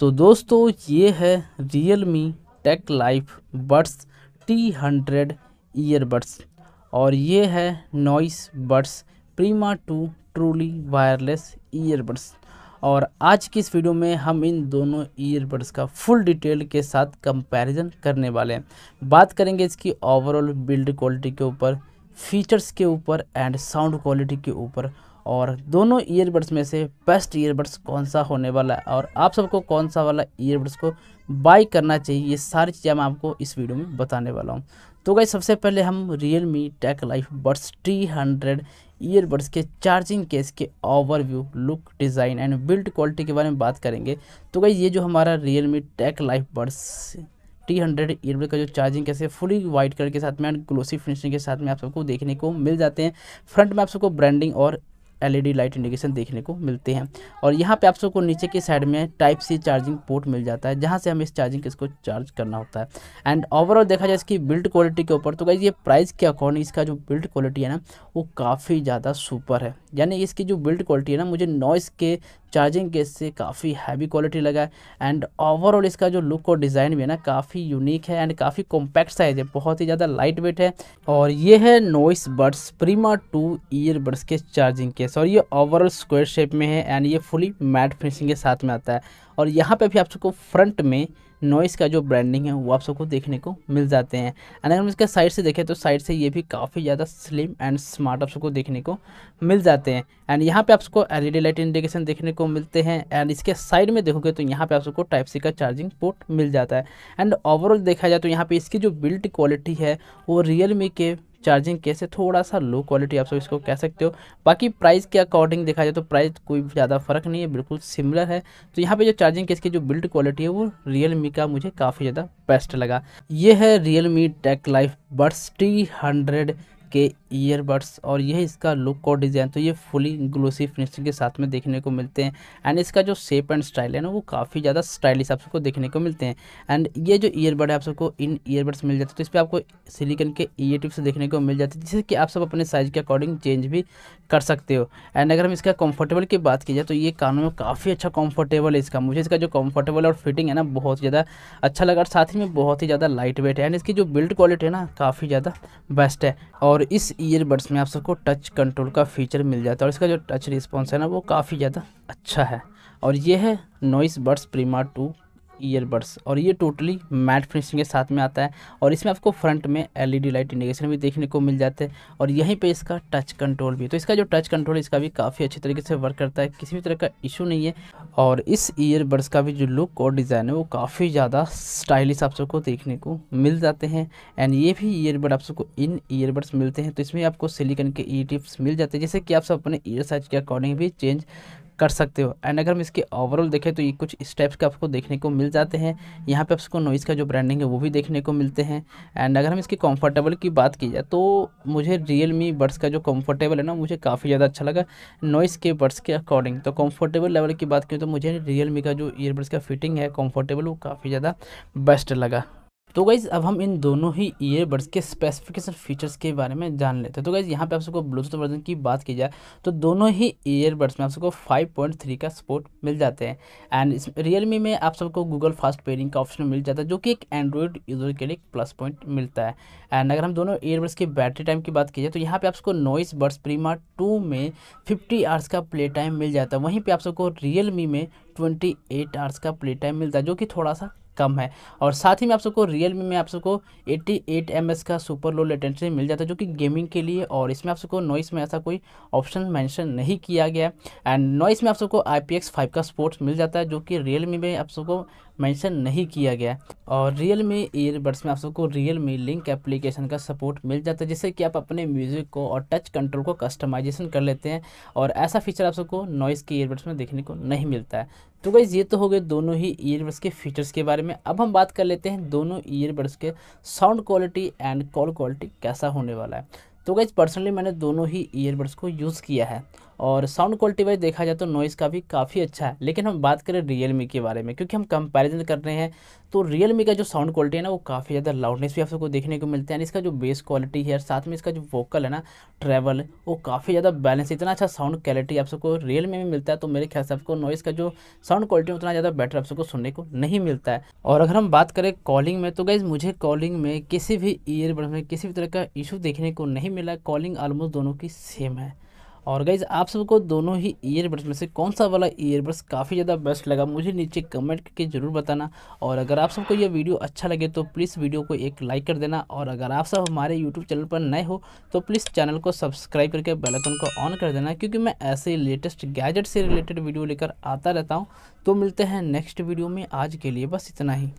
तो दोस्तों ये है Realme tech life buds T hundred earbuds और ये है Noise buds prima two truly wireless earbuds और आज की इस वीडियो में हम इन दोनों ईयरबड्स का फुल डिटेल के साथ कंपैरिजन करने वाले हैं बात करेंगे इसकी ओवरऑल बिल्ड क्वालिटी के ऊपर फीचर्स के ऊपर एंड साउंड क्वालिटी के ऊपर और दोनों ईयरबड्स में से बेस्ट ईयरबड्स कौन सा होने वाला है और आप सबको कौन सा वाला ईयरबड्स को बाई करना चाहिए ये सारी चीज़ें मैं आपको इस वीडियो में बताने वाला हूँ तो गई सबसे पहले हम Realme tech life buds T hundred earbuds के चार्जिंग केस के overview look design and build quality के बारे में बात करेंगे तो गई ये जो हमारा Realme tech life buds T hundred earbud का जो चार्जिंग कैसे फुली वाइट कलर के साथ में एंड ग्लोसी फिनिशिंग के साथ में आप सबको देखने को मिल जाते हैं फ्रंट में आप सबको ब्रांडिंग और एलईडी लाइट इंडिकेशन देखने को मिलते हैं और यहाँ पे आप सबको नीचे के साइड में टाइप सी चार्जिंग पोर्ट मिल जाता है जहाँ से हमें इस चार्जिंग इसको चार्ज करना होता है एंड ओवरऑल देखा जाए इसकी बिल्ड क्वालिटी के ऊपर तो गाइज ये प्राइस के अकॉर्डिंग इसका जो बिल्ड क्वालिटी है ना वो काफ़ी ज़्यादा सुपर है यानी इसकी जो बिल्ड क्वालिटी है ना मुझे नॉइस के चार्जिंग केस से काफ़ी हैवी क्वालिटी लगा है एंड ओवरऑल इसका जो लुक और डिज़ाइन भी है ना काफ़ी यूनिक है एंड काफ़ी कॉम्पैक्ट साइज है बहुत ही ज़्यादा लाइट वेट है और ये है Noise buds prima two earbuds के चार्जिंग केस और ये ओवरऑल स्क्वायर शेप में है एंड ये फुली मैट फिनिशिंग के साथ में आता है और यहाँ पर भी आप सबको फ्रंट में नॉइस का जो ब्रांडिंग है वो आप सबको देखने को मिल जाते हैं एंड अगर हम इसके साइड से देखें तो साइड से ये भी काफ़ी ज़्यादा स्लिम एंड स्मार्ट आप सबको देखने को मिल जाते हैं एंड यहाँ पे सबको एल लाइट इंडिकेशन देखने को मिलते हैं एंड इसके साइड में देखोगे तो यहाँ पे आप सबको टाइप सी का चार्जिंग पोर्ट मिल जाता है एंड ओवरऑल देखा जाए तो यहाँ पर इसकी जो बिल्ट क्वालिटी है वो रियल के चार्जिंग केस है थोड़ा सा लो क्वालिटी आप सब इसको कह सकते हो बाकी प्राइस के अकॉर्डिंग देखा जाए तो प्राइस कोई ज़्यादा फ़र्क नहीं है बिल्कुल सिमिलर है तो यहाँ पे जो चार्जिंग केस की जो बिल्ड क्वालिटी है वो रियल का मुझे काफ़ी ज़्यादा बेस्ट लगा ये है Realme tech life buds T hundred के ईयरबड्स और यह इसका लुक और डिज़ाइन तो ये फुली ग्लोसी फिनिशिंग के साथ में देखने को मिलते हैं एंड इसका जो शेप एंड स्टाइल है ना वो काफ़ी ज़्यादा स्टाइलिश आप सबको देखने को मिलते हैं एंड ये जो ईयरबड है आप सबको इन ईयरबड्स मिल जाते हैं तो इस पर आपको सिलिकन के ईयर टिप्स देखने को मिल जाते हैं जिससे कि आप सब अपने साइज़ के अकॉर्डिंग चेंज भी कर सकते हो एंड अगर हम इसका कम्फर्टेबल की बात की जाए तो ये कानों में काफ़ी अच्छा कम्फर्टेबल है इसका मुझे इसका जो कम्फर्टेबल और फिटिंग है ना बहुत ज़्यादा अच्छा लगा और साथ ही में बहुत ही ज़्यादा लाइट वेट है एंड इसकी जो बिल्ड क्वालिटी है ना काफ़ी ज़्यादा बेस्ट है और इस ईयरबड्स में आप सबको टच कंट्रोल का फीचर मिल जाता है और इसका जो टच रिस्पॉन्स है ना वो काफ़ी ज़्यादा अच्छा है और ये है Noise buds prima two earbuds और ये टोटली मैट फिनिशिंग के साथ में आता है और इसमें आपको फ्रंट में एलईडी लाइट इंडिकेशन भी देखने को मिल जाते हैं और यहीं पे इसका टच कंट्रोल भी तो इसका जो टच कंट्रोल इसका भी काफ़ी अच्छे तरीके से वर्क करता है किसी भी तरह का इशू नहीं है और इस ईयरबड्स का भी जो लुक और डिज़ाइन है वो काफ़ी ज़्यादा स्टाइलिश आप सबको देखने को मिल जाते हैं एंड ये भी ईयरबड आप सबको इन ईयरबड्स मिलते हैं तो इसमें आपको सिलिकन के ई टिप्स मिल जाते हैं जैसे कि आप सब अपने ईयर साइज के अकॉर्डिंग भी चेंज कर सकते हो एंड अगर हम इसके ओवरऑल देखें तो ये कुछ स्टेप्स के आपको देखने को मिल जाते हैं यहाँ पे आपको नॉइज़ का जो ब्रांडिंग है वो भी देखने को मिलते हैं एंड अगर हम इसके कंफर्टेबल की बात की जाए तो मुझे रियल मी बर्ड्स का जो कंफर्टेबल है ना मुझे काफ़ी ज़्यादा अच्छा लगा नॉइज़ के बर्ड्स के अकॉर्डिंग तो कम्फर्टेबल लेवल की बात करें तो मुझे रियल मी का जो ईयरबड्स का फिटिंग है कम्फर्टेबल वो काफ़ी ज़्यादा बेस्ट लगा तो गाइज़ अब हम इन दोनों ही ईयरबड्स के स्पेसिफिकेशन फीचर्स के बारे में जान लेते हैं तो गाइज़ यहाँ पे आप सबको ब्लूटूथ वर्जन की बात की जाए तो दोनों ही ईयरबड्स में आप सबको 5.3 का सपोर्ट मिल जाते हैं एंड इस रियलमी में आप सबको गूगल फास्ट पेयरिंग का ऑप्शन मिल जाता है जो कि एक एंड्रॉयड यूज़र के लिए प्लस पॉइंट मिलता है एंड अगर हम दोनों ईयरबड्स की बैटरी टाइम की बात की जाए तो यहाँ पर आप सबको नॉइस बर्ड्स प्रीमा टू में फिफ्टी आवर्स का प्ले टाइम मिल जाता है वहीं पर आप सबको रियलमी में ट्वेंटी एट आवर्स का प्ले टाइम मिलता है जो कि थोड़ा सा कम है और साथ ही में आप सबको रियल में आप सबको 88 एट का सुपर लो लेटेंसी मिल जाता है जो कि गेमिंग के लिए और इसमें आप सबको नॉइस में ऐसा कोई ऑप्शन मेंशन नहीं किया गया एंड नॉइस में आप सबको आई पी का स्पोर्ट्स मिल जाता है जो कि रियल में आप सबको मेंशन नहीं किया गया और रियल मी ईयरबड्स में आप सबको रियल मी लिंक एप्लीकेशन का सपोर्ट मिल जाता है जिससे कि आप अपने म्यूज़िक को और टच कंट्रोल को कस्टमाइजेशन कर लेते हैं और ऐसा फीचर आप सबको नॉइज़ के ईयरबड्स में देखने को नहीं मिलता है तो गाइज़ ये तो हो गए दोनों ही ईयरबड्स के फीचर्स के बारे में अब हम बात कर लेते हैं दोनों ईयरबड्स के sound quality and call quality कैसा होने वाला है तो गाइज़ पर्सनली मैंने दोनों ही ईयरबड्स को यूज़ किया है और साउंड क्वालिटी वाइज देखा जाए तो नॉइज़ का भी काफ़ी अच्छा है लेकिन हम बात करें रियलमी के बारे में क्योंकि हम कंपैरिजन कर रहे हैं तो रियलमी का जो साउंड क्वालिटी है ना वो काफ़ी ज़्यादा लाउडनेस भी आप सबको देखने को मिलता है इसका जो बेस क्वालिटी है साथ में इसका जो वोकल है ना ट्रैवल वो काफ़ी ज़्यादा बैलेंस इतना अच्छा साउंड क्वालिटी आप सबको रियल में मिलता है तो मेरे ख्याल से आपको नॉइज़ का जो साउंड क्वालिटी उतना ज़्यादा बेटर आप सबको सुनने को नहीं मिलता है और अगर हम बात करें कॉलिंग में तो गाइज़ मुझे कॉलिंग में किसी भी ईयरबड में किसी भी तरह का इशू देखने को नहीं मिला कॉलिंग ऑलमोस्ट दोनों की सेम है और गाइज़ आप सबको दोनों ही ईयरबड्स में से कौन सा वाला ईयरबड्स काफ़ी ज़्यादा बेस्ट लगा मुझे नीचे कमेंट करके ज़रूर बताना और अगर आप सबको यह वीडियो अच्छा लगे तो प्लीज़ वीडियो को एक लाइक कर देना और अगर आप सब हमारे यूट्यूब चैनल पर नए हो तो प्लीज़ चैनल को सब्सक्राइब करके बेलकन को ऑन कर देना क्योंकि मैं ऐसे ही लेटेस्ट गैजेट से रिलेटेड वीडियो लेकर आता रहता हूँ तो मिलते हैं नेक्स्ट वीडियो में आज के लिए बस इतना ही